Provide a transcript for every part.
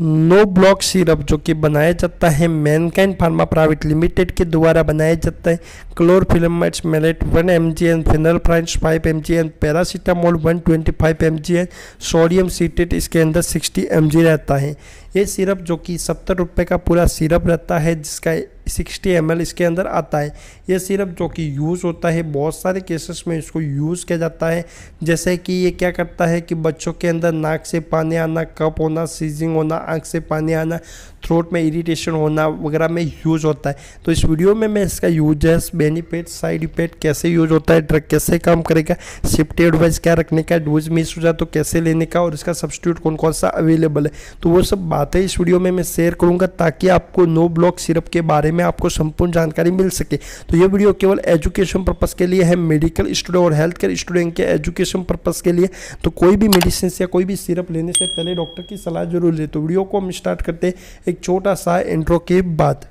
no block syrup जो कि बनाया जाता है मैनकाइन फार्मा प्राइवेट लिमिटेड के द्वारा बनाया जाता है क्लोरफिलमेट्स maleate one M G and phenyl फ्रांस five M G and paracetamol one twenty five M G and sodium citrate इसके अंदर सिक्सटी एम जी रहता है ये सिरप जो कि सत्तर रुपये का पूरा सिरप रहता है जिसका सिक्सटी एम इसके अंदर आता है ये सिरप जो कि यूज़ होता है बहुत सारे केसेस में इसको यूज़ किया जाता है जैसे कि ये क्या करता है कि बच्चों के अंदर नाक से पानी आना कप होना सीजिंग होना आँख से पानी आना थ्रोट में इरिटेशन होना वगैरह में यूज़ होता है तो इस वीडियो में मैं इसका यूज बेनिफिट साइड इफेक्ट कैसे यूज होता है ड्रग कैसे काम करेगा शिफ्ट एडवाइस क्या रखने का डोज मिस हो जाए तो कैसे लेने का और इसका सब्सिट्यूट कौन कौन सा अवेलेबल है तो वो सब बात साथ है इस वीडियो में मैं शेयर करूंगा ताकि आपको नो ब्लॉक सिरप के बारे में आपको संपूर्ण जानकारी मिल सके तो यह वीडियो केवल एजुकेशन पर्पज़ के लिए है मेडिकल स्टूडेंट और हेल्थ केयर स्टूडेंट के एजुकेशन पर्पज़ के लिए तो कोई भी मेडिसिन या कोई भी सिरप लेने से पहले डॉक्टर की सलाह जरूर ले तो वीडियो को हम स्टार्ट करते हैं एक छोटा सा इंट्रो के बाद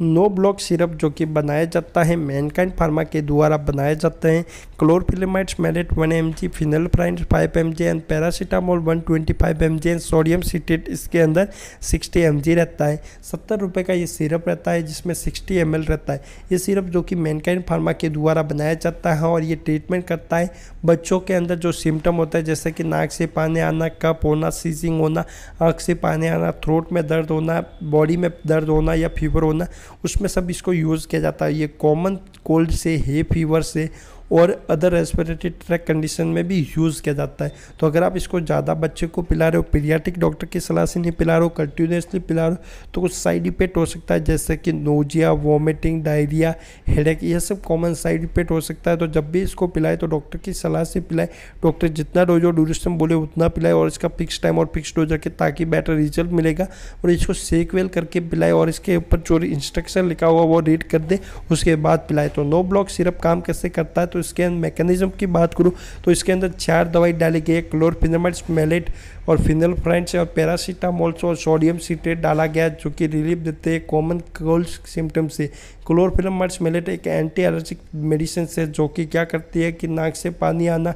नो ब्लॉक सिरप जो कि बनाया जाता है मैनकाइंड फार्मा के द्वारा बनाया जाता है क्लोरफिलेमाइट्स maleate one M G phenyl प्राइन five M G and paracetamol one twenty five M G and sodium citrate इसके अंदर सिक्सटी एम जी रहता है सत्तर रुपये का ये सिरप रहता है जिसमें सिक्सटी एम एल रहता है ये सिरप जो कि मैनकाइंड फार्मा के द्वारा बनाया जाता है और ये ट्रीटमेंट करता है बच्चों के अंदर जो सिम्टम होता है जैसे कि नाक से पानी आना कप होना सीजिंग होना आँख से पानी आना थ्रोट में दर्द होना बॉडी में दर्द होना या फीवर होना उसमें सब इसको यूज़ किया जाता है ये कॉमन कोल्ड से हे फीवर से और अदर रेस्पिरेटरी ट्रैक कंडीशन में भी यूज़ किया जाता है तो अगर आप इसको ज़्यादा बच्चे को पिला रहे हो पीडियाटिक डॉक्टर की सलाह से नहीं पिला रहे हो कंटिन्यूसली पिला रहे हो तो कुछ साइड इफेक्ट हो सकता है जैसे कि नोजिया वॉमिटिंग डायरिया हेडेक यह सब कॉमन साइड इफेक्ट हो सकता है तो जब भी इसको पिलाए तो डॉक्टर की सलाह से पिलाए डॉक्टर जितना डोज और ड्यूरेशन बोले उतना पिलाए और इसका फिक्स टाइम और फिक्स डोज रखे ताकि बेटर रिजल्ट मिलेगा और इसको वेल करके पिलाए और इसके ऊपर जो इंस्ट्रक्शन लिखा हुआ वो रीड कर दे उसके बाद पिलाए तो नो ब्लॉक सिरप काम कैसे करता है तो तो इसके मैकेनिज्म की बात करूँ तो इसके अंदर चार दवाई डाली गई है क्लोरफिनामाइड मेलेट और फिनल फ्रेंच और पैरासीटामोल्स और सोडियम सीटेट डाला गया जो कि रिलीफ देते हैं कॉमन कोल्ड सिम्टम्स से क्लोरफिनामाइड मेलेट एक एंटी एलर्जिक मेडिसिन है जो कि क्या करती है कि नाक से पानी आना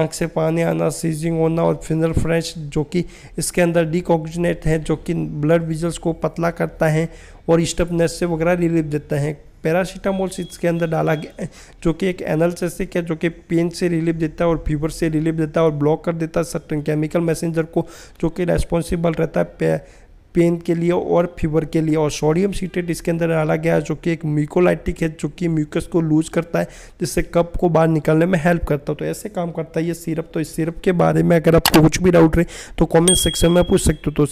आँख से पानी आना सीजिंग होना और फिनल फ्रेंच जो कि इसके अंदर डिकॉक्जिनेट है जो कि ब्लड विजल्स को पतला करता है और स्टपनेस से वगैरह रिलीफ देता है पैरासीटामोल इसके अंदर डाला गया जो कि एक एनालसेसिक है जो कि पेन से रिलीफ देता है और फीवर से रिलीफ देता है और ब्लॉक कर देता है सर्टन केमिकल मैसेंजर को जो कि रेस्पॉन्सिबल रहता है पेन के लिए और फीवर के लिए और सोडियम सीटेट इसके अंदर डाला गया है जो कि एक म्यूकोलाइटिक है जो कि म्यूकस को लूज करता है जिससे कप को बाहर निकालने में हेल्प करता है तो ऐसे काम करता है ये सिरप तो इस सिरप के बारे में अगर आपको कुछ भी डाउट रहे तो कॉमेंट सेक्शन में पूछ सकते हो तो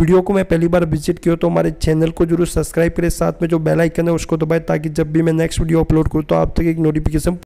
वीडियो को मैं पहली बार विजिट किया तो हमारे चैनल को जरूर सब्सक्राइब करें साथ में जो बेलाइकन है उसको दबाए ताकि जब भी मैं नेक्स्ट वीडियो अपलोड करूँ तो आप तक एक नोटिफिकेशन